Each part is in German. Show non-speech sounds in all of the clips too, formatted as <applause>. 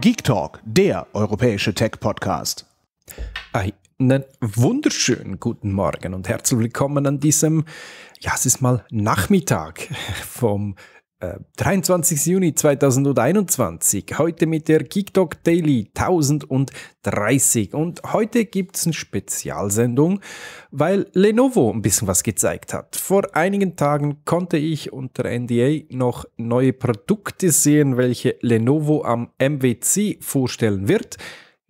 Geek Talk, der europäische Tech-Podcast. Einen wunderschönen guten Morgen und herzlich willkommen an diesem, ja, es ist mal Nachmittag <laughs> vom 23. Äh, Juni 2021, heute mit der TikTok Daily 1030. Und heute gibt es eine Spezialsendung, weil Lenovo ein bisschen was gezeigt hat. Vor einigen Tagen konnte ich unter NDA noch neue Produkte sehen, welche Lenovo am MWC vorstellen wird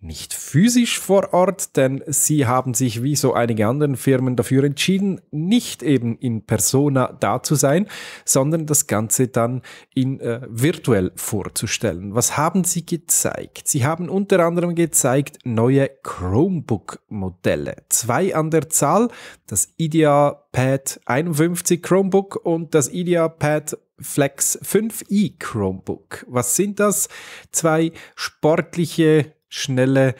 nicht physisch vor Ort, denn sie haben sich wie so einige anderen Firmen dafür entschieden, nicht eben in persona da zu sein, sondern das Ganze dann in äh, virtuell vorzustellen. Was haben sie gezeigt? Sie haben unter anderem gezeigt neue Chromebook-Modelle. Zwei an der Zahl, das IDEA Pad 51 Chromebook und das IDEA Pad Flex 5i Chromebook. Was sind das? Zwei sportliche schnelle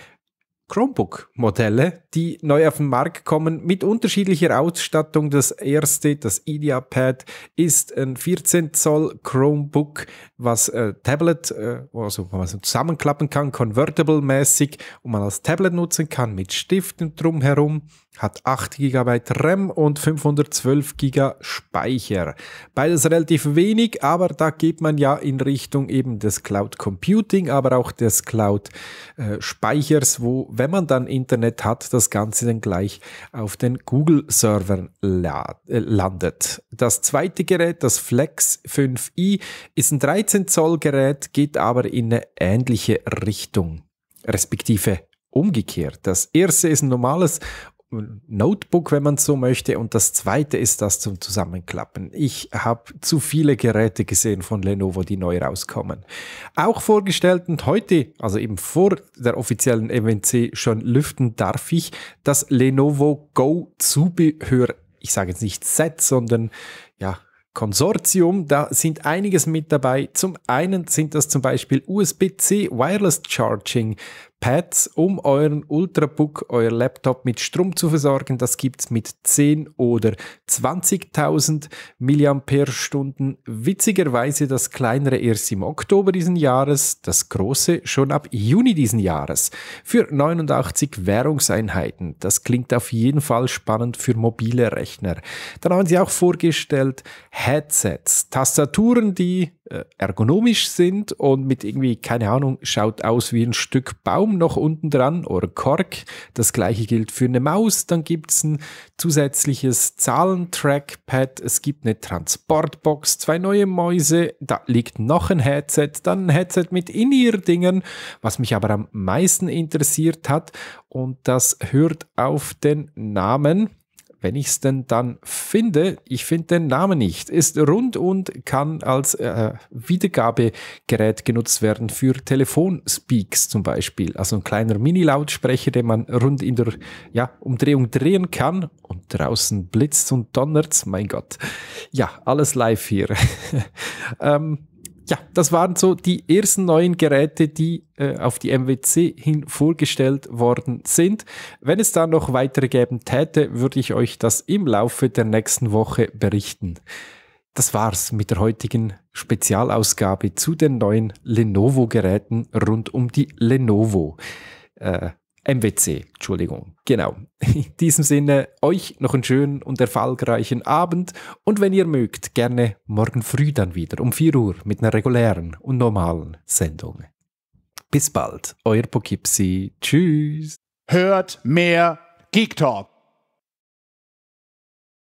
Chromebook-Modelle, die neu auf den Markt kommen, mit unterschiedlicher Ausstattung. Das erste, das IdeaPad, ist ein 14 Zoll Chromebook, was äh, Tablet, äh, also was man zusammenklappen kann, convertible-mäßig und man als Tablet nutzen kann mit Stiften drumherum hat 8 GB RAM und 512 GB Speicher. Beides relativ wenig, aber da geht man ja in Richtung eben des Cloud Computing, aber auch des Cloud äh, Speichers, wo, wenn man dann Internet hat, das Ganze dann gleich auf den Google Servern la äh, landet. Das zweite Gerät, das Flex 5i, ist ein 13 Zoll Gerät, geht aber in eine ähnliche Richtung, respektive umgekehrt. Das erste ist ein normales Notebook, wenn man so möchte. Und das zweite ist das zum Zusammenklappen. Ich habe zu viele Geräte gesehen von Lenovo, die neu rauskommen. Auch vorgestellt und heute, also eben vor der offiziellen MNC schon lüften darf ich das Lenovo Go Zubehör. Ich sage jetzt nicht Set, sondern ja, Konsortium, da sind einiges mit dabei. Zum einen sind das zum Beispiel USB-C Wireless Charging Pads, um euren Ultrabook, euer Laptop mit Strom zu versorgen. Das gibt es mit 10 oder 20.000 mAh. Witzigerweise das kleinere erst im Oktober diesen Jahres, das große schon ab Juni diesen Jahres. Für 89 Währungseinheiten. Das klingt auf jeden Fall spannend für mobile Rechner. Dann haben sie auch vorgestellt Headsets, Tastaturen, die äh, ergonomisch sind und mit irgendwie, keine Ahnung, schaut aus wie ein Stück Baum noch unten dran oder Kork. Das gleiche gilt für eine Maus. Dann gibt es ein zusätzliches Zahlentrackpad. Es gibt eine Transportbox, zwei neue Mäuse. Da liegt noch ein Headset, dann ein Headset mit In-Ear-Dingen, was mich aber am meisten interessiert hat. Und das hört auf den Namen wenn ich es denn dann finde, ich finde den Namen nicht, ist rund und kann als äh, Wiedergabegerät genutzt werden für Telefonspeaks zum Beispiel. Also ein kleiner Mini-Lautsprecher, den man rund in der ja, Umdrehung drehen kann und draußen blitzt und donnert. Mein Gott. Ja, alles live hier. <laughs> ähm, ja, das waren so die ersten neuen Geräte, die äh, auf die MWC hin vorgestellt worden sind. Wenn es da noch weitere geben täte, würde ich euch das im Laufe der nächsten Woche berichten. Das war's mit der heutigen Spezialausgabe zu den neuen Lenovo-Geräten rund um die Lenovo. Äh, MWC, Entschuldigung. Genau. In diesem Sinne, euch noch einen schönen und erfolgreichen Abend und wenn ihr mögt, gerne morgen früh dann wieder um 4 Uhr mit einer regulären und normalen Sendung. Bis bald, euer Poughkeepsie. Tschüss. Hört mehr Geek Talk.